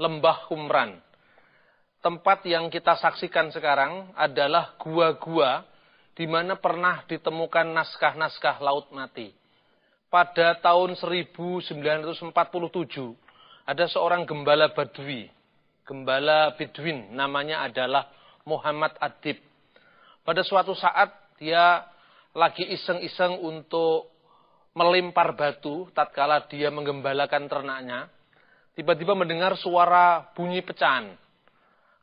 Lembah Qumran. Tempat yang kita saksikan sekarang adalah gua-gua di mana pernah ditemukan naskah-naskah laut mati. Pada tahun 1947 ada seorang gembala Badwi, gembala Bedouin namanya adalah Muhammad Adib. Pada suatu saat dia lagi iseng-iseng untuk melempar batu tatkala dia menggembalakan ternaknya tiba-tiba mendengar suara bunyi pecahan.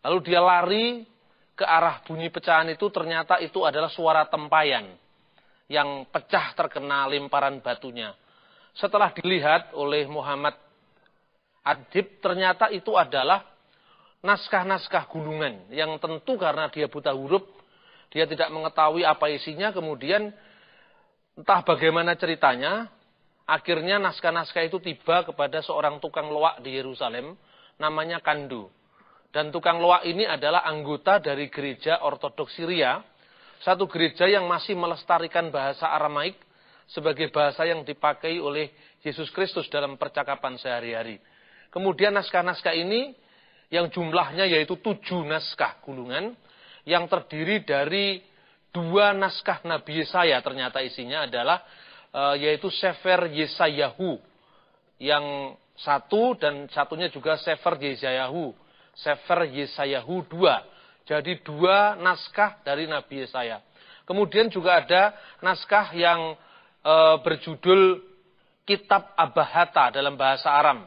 Lalu dia lari ke arah bunyi pecahan itu ternyata itu adalah suara tempayan yang pecah terkena lemparan batunya. Setelah dilihat oleh Muhammad Adib ternyata itu adalah naskah-naskah gunungan. yang tentu karena dia buta huruf dia tidak mengetahui apa isinya kemudian entah bagaimana ceritanya Akhirnya naskah-naskah itu tiba kepada seorang tukang loak di Yerusalem namanya Kandu. Dan tukang loak ini adalah anggota dari gereja Ortodoks Syria, satu gereja yang masih melestarikan bahasa Aramaik sebagai bahasa yang dipakai oleh Yesus Kristus dalam percakapan sehari-hari. Kemudian naskah-naskah ini yang jumlahnya yaitu tujuh naskah gulungan yang terdiri dari dua naskah Nabi Yesaya ternyata isinya adalah Eh, yaitu Sefer Yesayahu yang satu dan satunya juga Sefer Yesayahu. Sefer Yesayahu dua. Jadi dua naskah dari Nabi Yesaya. Kemudian juga ada naskah yang e, berjudul Kitab Abahata dalam bahasa Aram.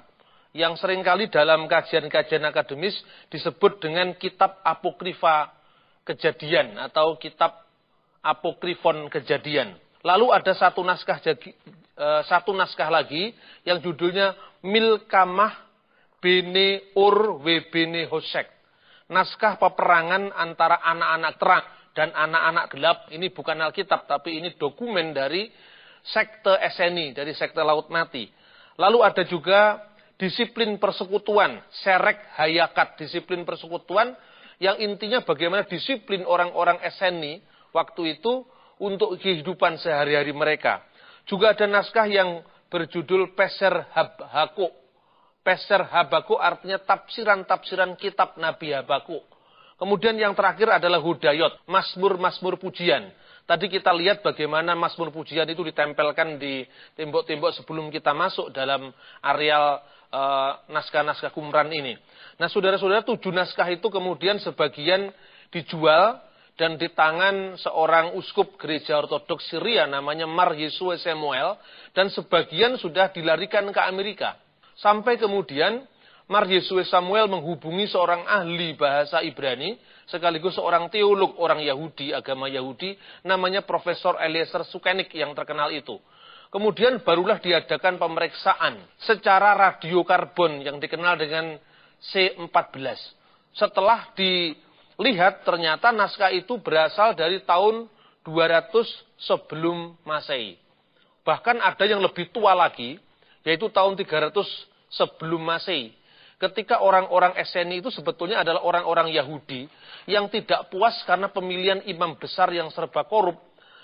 Yang seringkali dalam kajian-kajian akademis disebut dengan Kitab Apokrifa Kejadian atau Kitab Apokrifon Kejadian. Lalu ada satu naskah jagi, e, satu naskah lagi yang judulnya Milkamah Bini Ur Webini Hosek. Naskah peperangan antara anak-anak terang dan anak-anak gelap. Ini bukan Alkitab, tapi ini dokumen dari sekte SNI, dari sekte Laut Mati. Lalu ada juga disiplin persekutuan, serek hayakat, disiplin persekutuan yang intinya bagaimana disiplin orang-orang SNI waktu itu untuk kehidupan sehari-hari mereka. Juga ada naskah yang berjudul Peser Habakuk. Peser Habakuk artinya tafsiran-tafsiran kitab Nabi Habakuk. Kemudian yang terakhir adalah Hudayot, Masmur-Masmur Pujian. Tadi kita lihat bagaimana Masmur Pujian itu ditempelkan di tembok-tembok sebelum kita masuk dalam areal eh, naskah-naskah e, kumran ini. Nah saudara-saudara tujuh naskah itu kemudian sebagian dijual dan di tangan seorang uskup gereja ortodoks Syria namanya Mar Yesue Samuel dan sebagian sudah dilarikan ke Amerika. Sampai kemudian Mar Yesue Samuel menghubungi seorang ahli bahasa Ibrani sekaligus seorang teolog orang Yahudi, agama Yahudi namanya Profesor Eliezer Sukenik yang terkenal itu. Kemudian barulah diadakan pemeriksaan secara radiokarbon yang dikenal dengan C14. Setelah di lihat ternyata naskah itu berasal dari tahun 200 sebelum Masehi. Bahkan ada yang lebih tua lagi, yaitu tahun 300 sebelum Masehi. Ketika orang-orang Eseni itu sebetulnya adalah orang-orang Yahudi yang tidak puas karena pemilihan imam besar yang serba korup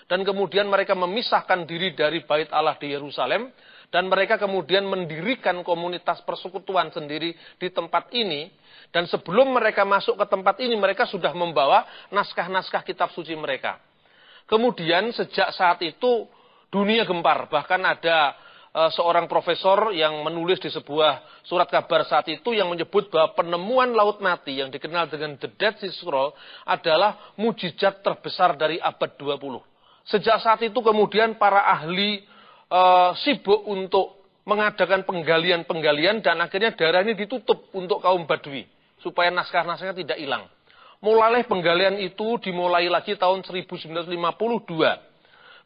dan kemudian mereka memisahkan diri dari bait Allah di Yerusalem dan mereka kemudian mendirikan komunitas persekutuan sendiri di tempat ini dan sebelum mereka masuk ke tempat ini mereka sudah membawa naskah-naskah kitab suci mereka. Kemudian sejak saat itu dunia gempar bahkan ada e, seorang profesor yang menulis di sebuah surat kabar saat itu yang menyebut bahwa penemuan laut mati yang dikenal dengan The Dead Sea Scroll adalah mujizat terbesar dari abad 20. Sejak saat itu kemudian para ahli uh, sibuk untuk mengadakan penggalian-penggalian dan akhirnya daerah ini ditutup untuk kaum Badui supaya naskah-naskahnya tidak hilang. Mulailah penggalian itu dimulai lagi tahun 1952.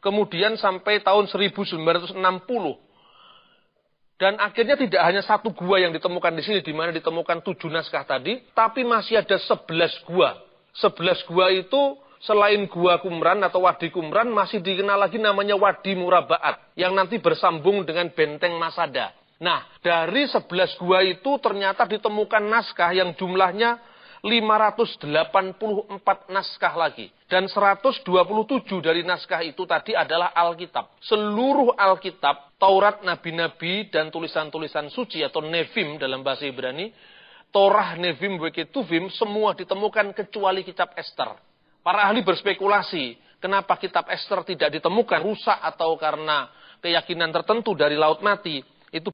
Kemudian sampai tahun 1960. Dan akhirnya tidak hanya satu gua yang ditemukan di sini, di mana ditemukan tujuh naskah tadi, tapi masih ada sebelas gua. Sebelas gua itu selain Gua Kumran atau Wadi Kumran masih dikenal lagi namanya Wadi Murabaat yang nanti bersambung dengan Benteng Masada. Nah, dari 11 gua itu ternyata ditemukan naskah yang jumlahnya 584 naskah lagi. Dan 127 dari naskah itu tadi adalah Alkitab. Seluruh Alkitab, Taurat, Nabi-Nabi, dan tulisan-tulisan suci atau Nevim dalam bahasa Ibrani, Torah, Nevim, Weketuvim, semua ditemukan kecuali kitab Esther. Para ahli berspekulasi, kenapa kitab Esther tidak ditemukan rusak atau karena keyakinan tertentu dari laut mati. Itu